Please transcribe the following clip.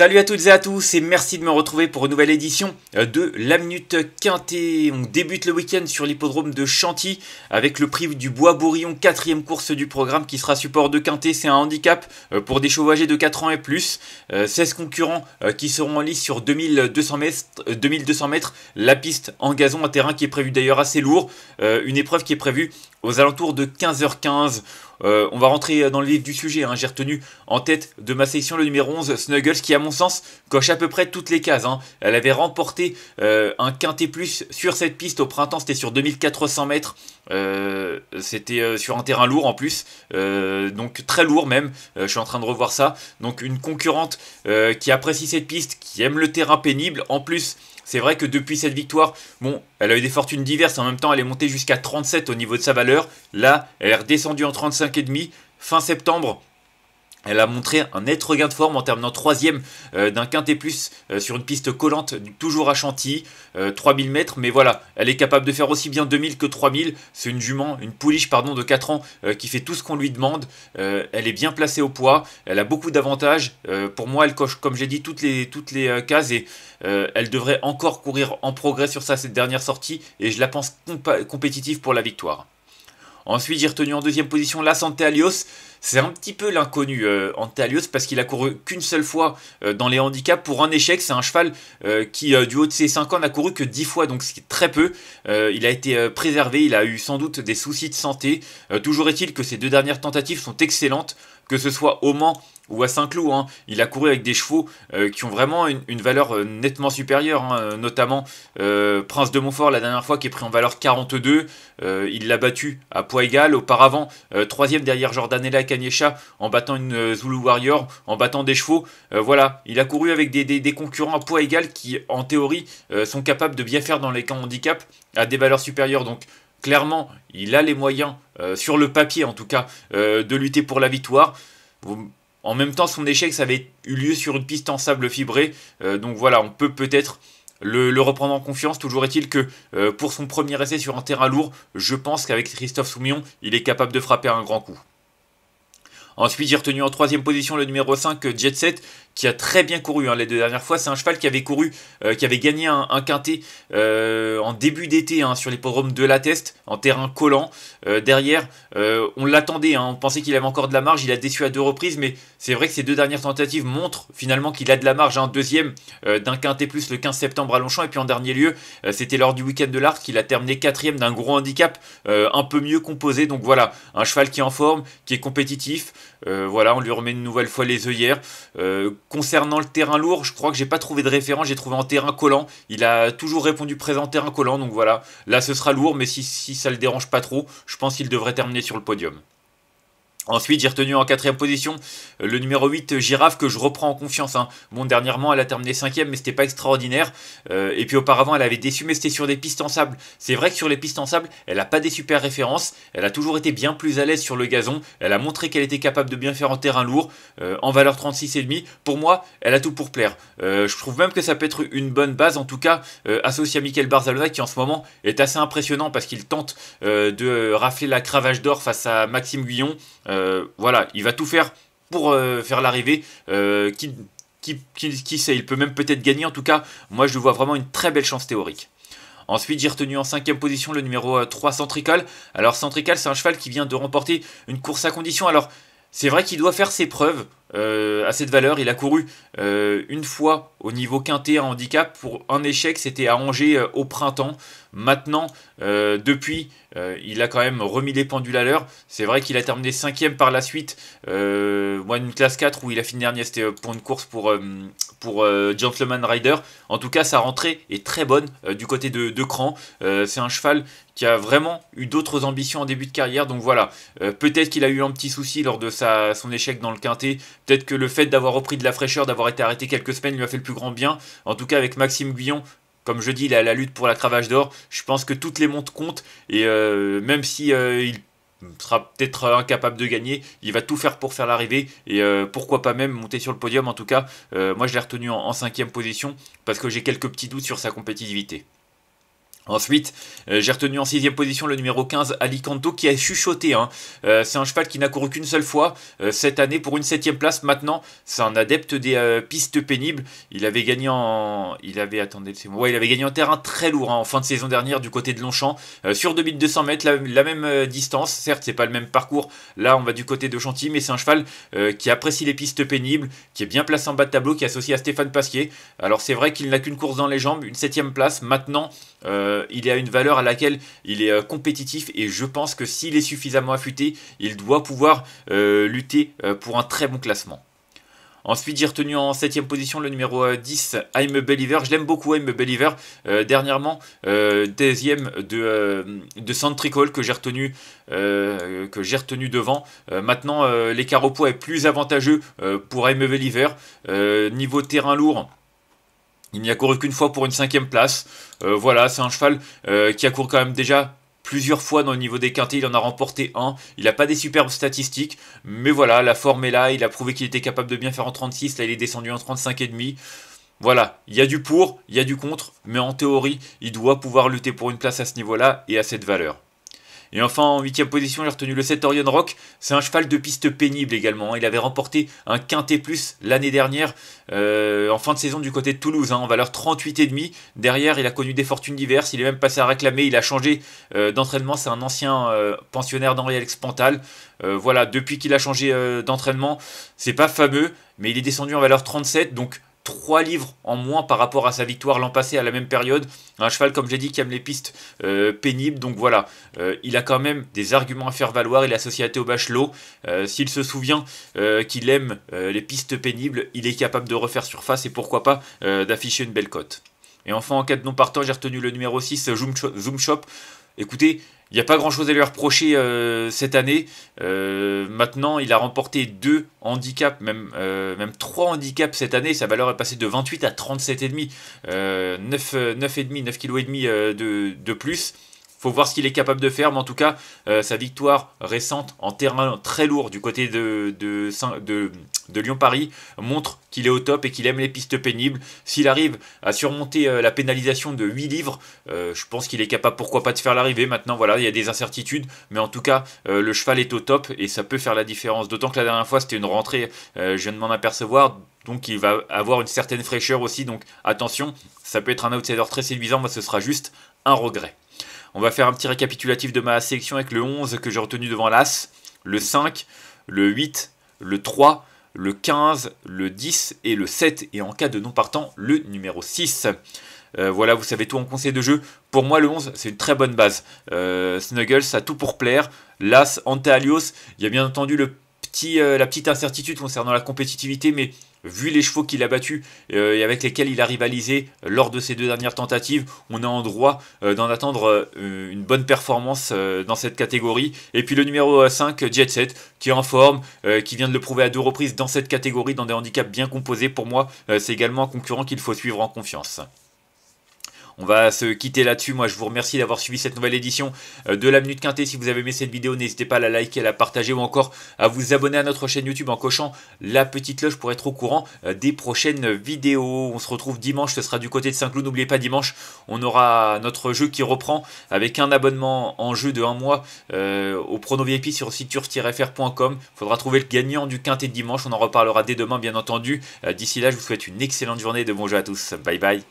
Salut à toutes et à tous et merci de me retrouver pour une nouvelle édition euh, de la Minute Quintée. On débute le week-end sur l'hippodrome de Chantilly avec le prix du Bois Bourillon, quatrième course du programme qui sera support de Quintée, C'est un handicap euh, pour des chevaux de 4 ans et plus. 16 euh, concurrents qui seront en lice sur 2200 2200 mètres. La piste en gazon, un terrain qui est prévu d'ailleurs assez lourd. Une épreuve qui est prévue aux alentours de 15h15. Euh, on va rentrer dans le vif du sujet. Hein. J'ai retenu en tête de ma section le numéro 11, Snuggles, qui à mon sens coche à peu près toutes les cases. Hein. Elle avait remporté euh, un quintet plus sur cette piste au printemps, c'était sur 2400 mètres. Euh, c'était sur un terrain lourd en plus, donc très lourd même. je suis en train de revoir ça. Donc une concurrente qui apprécie cette piste, qui aime le terrain pénible. En plus, c'est vrai que depuis cette victoire, bon, elle a eu des fortunes diverses. En même temps, elle est montée jusqu'à 37 au niveau de sa valeur. Là, elle est redescendue en 35,5. Fin septembre, elle a montré un net regain de forme en terminant troisième euh, d'un quintet plus euh, sur une piste collante, toujours à Chantilly, 3000 euh, mètres. Mais voilà, elle est capable de faire aussi bien 2000 que 3000. C'est une jument, une pouliche pardon, de 4 ans qui fait tout ce qu'on lui demande. elle est bien placée au poids, elle a beaucoup d'avantages. pour moi, elle coche, comme j'ai dit, toutes les, toutes les cases et elle devrait encore courir en progrès sur ça cette dernière sortie. Et je la pense compétitive pour la victoire. Ensuite, j'ai retenu en deuxième position la Santé Alios c'est un petit peu l'inconnu euh, Antalios parce qu'il a couru qu'une seule fois euh, dans les handicaps pour un échec. C'est un cheval euh, qui, du haut de ses 5 ans, n'a couru que 10 fois, donc c'est très peu. il a été préservé, il a eu sans doute des soucis de santé. toujours est-il que ces deux dernières tentatives sont excellentes, que ce soit au Mans ou à Saint-Cloud. Hein. Il a couru avec des chevaux euh, qui ont vraiment une, valeur euh, nettement supérieure, hein, euh, notamment Prince de Montfort la dernière fois qui est pris en valeur 42. il l'a battu à poids égal. Auparavant, troisième derrière Jordanella Kanyesha en battant une Zulu Warrior, en battant des chevaux. voilà, il a couru avec des, concurrents à poids égal qui, en théorie, sont capables de bien faire dans les camps handicap à des valeurs supérieures. Donc, clairement, il a les moyens, sur le papier en tout cas, de lutter pour la victoire. Vous en même temps, son échec, ça avait eu lieu sur une piste en sable fibré. Euh, donc voilà, on peut peut-être le, reprendre en confiance. Toujours est-il que euh, pour son premier essai sur un terrain lourd, je pense qu'avec Christophe Soumillon, il est capable de frapper un grand coup. Ensuite, j'ai retenu en troisième position le numéro 5, Jet Set, qui a très bien couru hein, les deux dernières fois. C'est un cheval qui avait couru, euh, qui avait gagné un, quintet euh, en début d'été hein, sur les de la Teste, en terrain collant. Euh, derrière, on l'attendait, hein. on pensait qu'il avait encore de la marge, il a déçu à deux reprises, mais c'est vrai que ces deux dernières tentatives montrent finalement qu'il a de la marge. Un deuxième d'un quintet plus le 15 septembre à Longchamp, et puis en dernier lieu, c'était lors du week-end de l'Arc qu'il a terminé quatrième d'un gros handicap un peu mieux composé. Donc voilà, un cheval qui est en forme, qui est compétitif. voilà, on lui remet une nouvelle fois les œillères Concernant le terrain lourd, je crois que j'ai pas trouvé de référence, j'ai trouvé en terrain collant. Il a toujours répondu présent terrain collant, donc voilà. Là, ce sera lourd, mais si, si ça le dérange pas trop, je pense qu'il devrait terminer sur le podium. Ensuite, j'ai retenu en quatrième position euh, le numéro 8, euh, Girafe, que je reprends en confiance. Hein. Bon, dernièrement, elle a terminé cinquième, mais c'était pas extraordinaire. Euh, et puis auparavant, elle avait déçu, mais c'était sur des pistes en sable. C'est vrai que sur les pistes en sable, elle n'a pas des super références. Elle a toujours été bien plus à l'aise sur le gazon. Elle a montré qu'elle était capable de bien faire en terrain lourd, en valeur 36,5. Pour moi, elle a tout pour plaire. je trouve même que ça peut être une bonne base, en tout cas, associée à Michael Barzalona, qui en ce moment est assez impressionnant parce qu'il tente de rafler la cravache d'or face à Maxime Guyon. Euh, voilà, il va tout faire pour euh, faire l'arrivée. Euh, qui, qui, sait, il peut même peut-être gagner. En tout cas, moi je vois vraiment une très belle chance théorique. Ensuite, j'ai retenu en cinquième position le numéro 3 Centrical. Alors Centrical, c'est un cheval qui vient de remporter une course à condition. Alors, c'est vrai qu'il doit faire ses preuves à euh, cette valeur. Il a couru euh, une fois au niveau quintet à handicap. Pour un échec, c'était à Angers euh, au printemps. Maintenant, depuis, il a quand même remis les pendules à l'heure. C'est vrai qu'il a terminé cinquième par la suite. moi, une classe 4 où il a fini dernier, c'était pour une course pour pour euh, Gentleman Rider. En tout cas, sa rentrée est très bonne euh, du côté de, de Cran. Euh, c'est un cheval qui a vraiment eu d'autres ambitions en début de carrière. Donc voilà, peut-être qu'il a eu un petit souci lors de son échec dans le quintet. Peut-être que le fait d'avoir repris de la fraîcheur, d'avoir été arrêté quelques semaines, lui a fait le plus grand bien. En tout cas, avec Maxime Guyon, comme je dis, il a la lutte pour la cravache d'or. Je pense que toutes les montes comptent. Et même si peut sera peut-être incapable de gagner, il va tout faire pour faire l'arrivée et euh, pourquoi pas même monter sur le podium en tout cas, euh, moi je l'ai retenu en cinquième position parce que j'ai quelques petits doutes sur sa compétitivité. Ensuite, euh, j'ai retenu en sixième position le numéro 15, Alicanto, qui a chuchoté. Hein. Euh, c'est un cheval qui n'a couru qu'une seule fois euh, cette année pour une septième place. Maintenant, c'est un adepte des pistes pénibles. Il avait gagné en, il avait attendez, il avait gagné en terrain très lourd hein, en fin de saison dernière du côté de Longchamp sur 2200 mètres, la, même distance. Certes, c'est pas le même parcours. Là, on va du côté de Chantilly, mais c'est un cheval qui apprécie les pistes pénibles, qui est bien placé en bas de tableau, qui est associé à Stéphane Pasquier. Alors c'est vrai qu'il n'a qu'une course dans les jambes, une septième place. Maintenant, euh, il y a une valeur à laquelle il est euh, compétitif et je pense que s'il est suffisamment affûté, il doit pouvoir euh, lutter pour un très bon classement. Ensuite, j'ai retenu en 7ème position le numéro 10, I'm a Je l'aime beaucoup, I'm a dernièrement, 10ème de, de Tricole que j'ai retenu, j'ai retenu devant. maintenant, l'écart au poids est plus avantageux pour I'm a niveau terrain lourd, il n'y a couru qu'une fois pour une cinquième place. Euh, voilà, c'est un cheval euh, qui a couru quand même déjà plusieurs fois dans le niveau des quintés, il en a remporté un, il n'a pas des superbes statistiques, mais voilà, la forme est là, il a prouvé qu'il était capable de bien faire en 36, là il est descendu en 35,5. Voilà, il y a du pour, il y a du contre, mais en théorie, il doit pouvoir lutter pour une place à ce niveau-là et à cette valeur. Et enfin, en 8 position, j'ai retenu le 7 Orion Rock. C'est un cheval de piste pénible également. Hein. Il avait remporté un quintet plus l'année dernière euh, en fin de saison du côté de Toulouse, hein, en valeur 38,5. Derrière, il a connu des fortunes diverses. Il est même passé à réclamer. Il a changé euh, d'entraînement. C'est un ancien euh, pensionnaire d'Henri Alex Pantal. voilà, depuis qu'il a changé d'entraînement, c'est pas fameux, mais il est descendu en valeur 37. Donc, 3 livres en moins par rapport à sa victoire l'an passé à la même période. Un cheval, comme j'ai dit, qui aime les pistes euh, pénibles. Donc voilà, euh, il a quand même des arguments à faire valoir. Il est associé à Bachelot. Euh, s'il se souvient qu'il aime les pistes pénibles, il est capable de refaire surface et pourquoi pas d'afficher une belle cote. Et enfin, en cas de non partant, j'ai retenu le numéro 6, Zoom, Shop écoutez, il n'y a pas grand-chose à lui reprocher euh, cette année. Euh, maintenant, il a remporté deux handicaps, même, 3 euh, même trois handicaps cette année. Sa valeur est passée de 28 à 37,5. 9,5 9, 9, kg de plus faut voir ce qu'il est capable de faire, mais en tout cas, euh, sa victoire récente en terrain très lourd du côté de, de, Lyon-Paris montre qu'il est au top et qu'il aime les pistes pénibles. S'il arrive à surmonter euh, la pénalisation de 8 livres, euh, je pense qu'il est capable, pourquoi pas, de faire l'arrivée. Maintenant, voilà, il y a des incertitudes, mais en tout cas, le cheval est au top et ça peut faire la différence. D'autant que la dernière fois, c'était une rentrée, je viens de m'en apercevoir, donc il va avoir une certaine fraîcheur aussi. Donc attention, ça peut être un outsider très séduisant, moi ce sera juste un regret. On va faire un petit récapitulatif de ma sélection avec le 11 que j'ai retenu devant l'As, le 5, le 8, le 3, le 15, le 10 et le 7. Et en cas de non partant, le numéro 6. Euh, voilà, vous savez tout en conseil de jeu. Pour moi, le 11, c'est une très bonne base. Euh, Snuggles a tout pour plaire. L'As, Antealios. il y a bien entendu le euh, la petite incertitude concernant la compétitivité, mais vu les chevaux qu'il a battus euh, et avec lesquels il a rivalisé euh, lors de ses deux dernières tentatives, on a en droit d'en attendre une bonne performance dans cette catégorie. Et puis le numéro 5, Jet Set, qui est en forme, qui vient de le prouver à deux reprises dans cette catégorie, dans des handicaps bien composés. Pour moi, c'est également un concurrent qu'il faut suivre en confiance. On va se quitter là-dessus. Moi, je vous remercie d'avoir suivi cette nouvelle édition euh, de la Minute Quintée. Si vous avez aimé cette vidéo, n'hésitez pas à la liker, à la partager ou encore à vous abonner à notre chaîne YouTube en cochant la petite cloche pour être au courant euh, des prochaines vidéos. On se retrouve dimanche, ce sera du côté de Saint-Cloud. N'oubliez pas, dimanche, on aura notre jeu qui reprend avec un abonnement en jeu de un mois euh, au Prono VIP sur turf frcom Il faudra trouver le gagnant du Quintet de dimanche. On en reparlera dès demain, bien entendu. D'ici là, je vous souhaite une excellente journée et de bons jeux à tous. Bye bye.